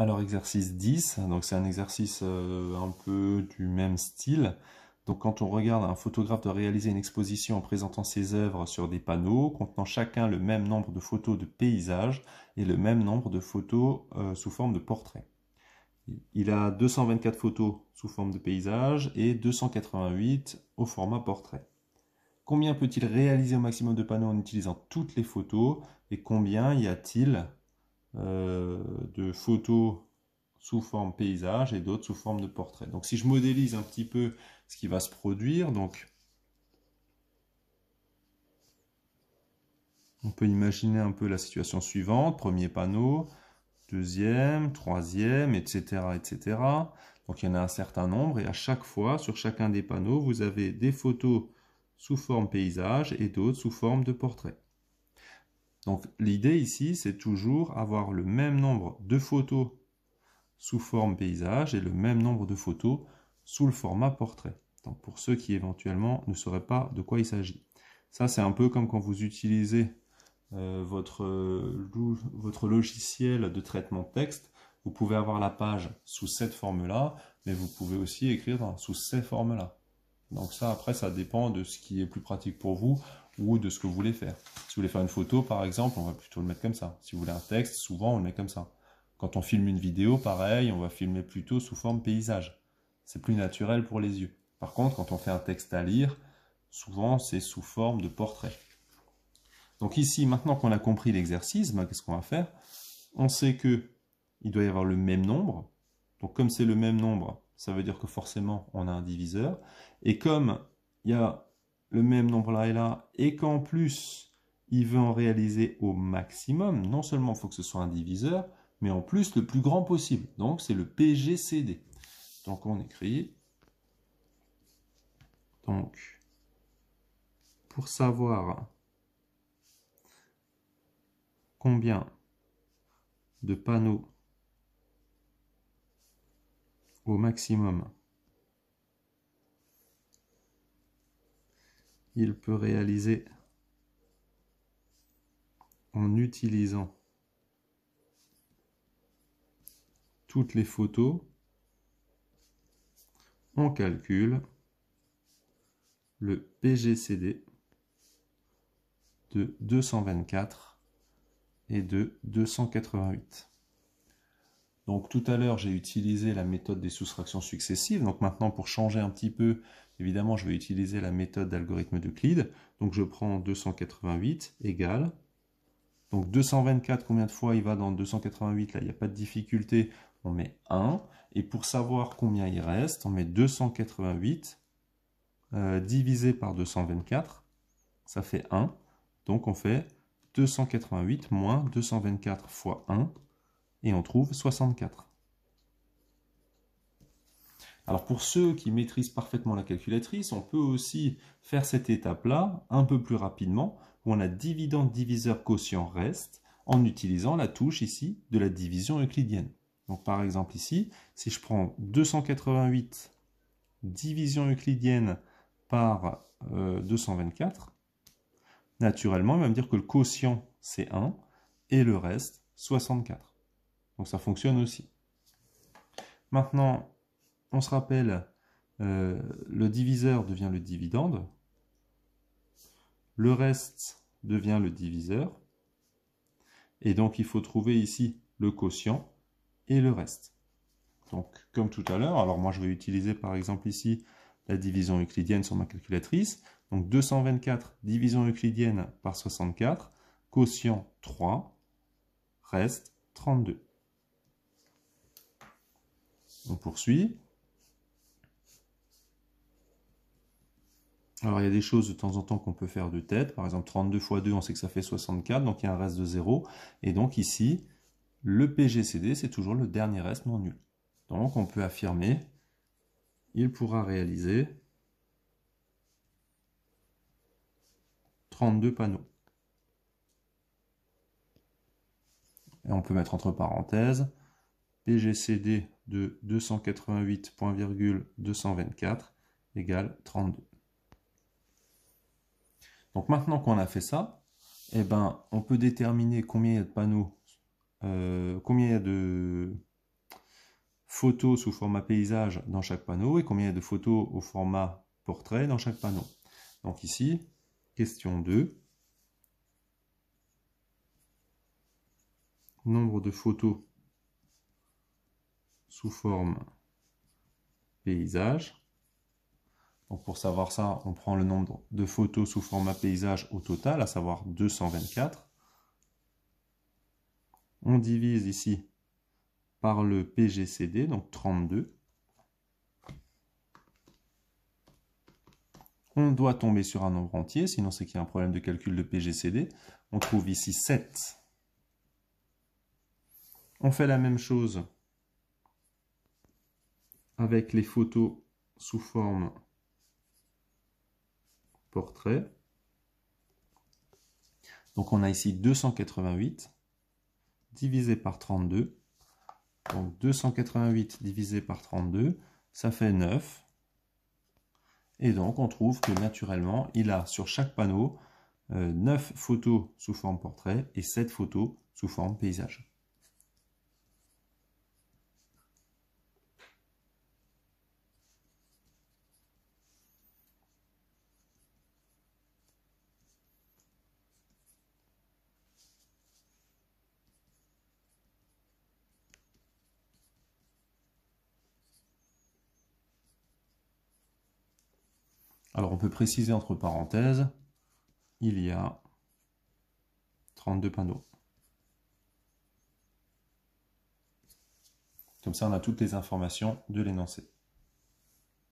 Alors exercice 10, donc c'est un exercice euh, un peu du même style. Donc quand on regarde un photographe de réaliser une exposition en présentant ses œuvres sur des panneaux contenant chacun le même nombre de photos de paysages et le même nombre de photos euh, sous forme de portrait. Il a 224 photos sous forme de paysages et 288 au format portrait. Combien peut-il réaliser au maximum de panneaux en utilisant toutes les photos et combien y a-t-il euh, de photos sous forme paysage et d'autres sous forme de portrait. Donc si je modélise un petit peu ce qui va se produire, donc on peut imaginer un peu la situation suivante, premier panneau, deuxième, troisième, etc. etc. Donc il y en a un certain nombre et à chaque fois, sur chacun des panneaux, vous avez des photos sous forme paysage et d'autres sous forme de portrait. Donc l'idée ici, c'est toujours avoir le même nombre de photos sous forme paysage et le même nombre de photos sous le format portrait. Donc pour ceux qui éventuellement ne sauraient pas de quoi il s'agit. Ça, c'est un peu comme quand vous utilisez euh, votre, votre logiciel de traitement de texte. Vous pouvez avoir la page sous cette forme-là, mais vous pouvez aussi écrire sous ces formes-là. Donc ça, après, ça dépend de ce qui est plus pratique pour vous ou de ce que vous voulez faire. Si vous voulez faire une photo, par exemple, on va plutôt le mettre comme ça. Si vous voulez un texte, souvent, on le met comme ça. Quand on filme une vidéo, pareil, on va filmer plutôt sous forme paysage. C'est plus naturel pour les yeux. Par contre, quand on fait un texte à lire, souvent, c'est sous forme de portrait. Donc ici, maintenant qu'on a compris l'exercice, ben, qu'est-ce qu'on va faire On sait que il doit y avoir le même nombre. Donc comme c'est le même nombre, ça veut dire que forcément, on a un diviseur. Et comme il y a le même nombre là et là, et qu'en plus, il veut en réaliser au maximum, non seulement il faut que ce soit un diviseur, mais en plus le plus grand possible. Donc c'est le PGCD. Donc on écrit. Donc, pour savoir combien de panneaux au maximum il peut réaliser en utilisant toutes les photos on calcule le PGCD de 224 et de 288. Donc tout à l'heure j'ai utilisé la méthode des soustractions successives, donc maintenant pour changer un petit peu Évidemment, je vais utiliser la méthode d'algorithme d'Euclide. Donc je prends 288 égale. Donc 224, combien de fois il va dans 288 Là, il n'y a pas de difficulté, on met 1. Et pour savoir combien il reste, on met 288 euh, divisé par 224. Ça fait 1. Donc on fait 288 moins 224 fois 1. Et on trouve 64. Alors pour ceux qui maîtrisent parfaitement la calculatrice, on peut aussi faire cette étape-là un peu plus rapidement, où on a dividende diviseur quotient reste, en utilisant la touche ici de la division euclidienne. Donc par exemple ici, si je prends 288 division euclidienne par 224, euh, naturellement, il va me dire que le quotient, c'est 1, et le reste, 64. Donc ça fonctionne aussi. Maintenant, on se rappelle, euh, le diviseur devient le dividende, le reste devient le diviseur, et donc il faut trouver ici le quotient et le reste. Donc comme tout à l'heure, alors moi je vais utiliser par exemple ici la division euclidienne sur ma calculatrice, donc 224 division euclidienne par 64, quotient 3, reste 32. On poursuit. Alors il y a des choses de temps en temps qu'on peut faire de tête, par exemple 32 x 2, on sait que ça fait 64, donc il y a un reste de 0, et donc ici, le PGCD, c'est toujours le dernier reste non nul. Donc on peut affirmer, il pourra réaliser 32 panneaux. Et on peut mettre entre parenthèses PGCD de 288.224 égale 32. Donc maintenant qu'on a fait ça, eh ben, on peut déterminer combien il y a de panneaux, euh, combien il y a de photos sous format paysage dans chaque panneau et combien il y a de photos au format portrait dans chaque panneau. Donc ici, question 2. Nombre de photos sous forme paysage. Donc pour savoir ça, on prend le nombre de photos sous format paysage au total, à savoir 224. On divise ici par le PGCD, donc 32. On doit tomber sur un nombre entier, sinon c'est qu'il y a un problème de calcul de PGCD. On trouve ici 7. On fait la même chose avec les photos sous forme portrait. Donc on a ici 288 divisé par 32. Donc 288 divisé par 32, ça fait 9. Et donc on trouve que naturellement, il a sur chaque panneau 9 euh, photos sous forme portrait et 7 photos sous forme paysage. Alors on peut préciser entre parenthèses, il y a 32 panneaux. Comme ça, on a toutes les informations de l'énoncé.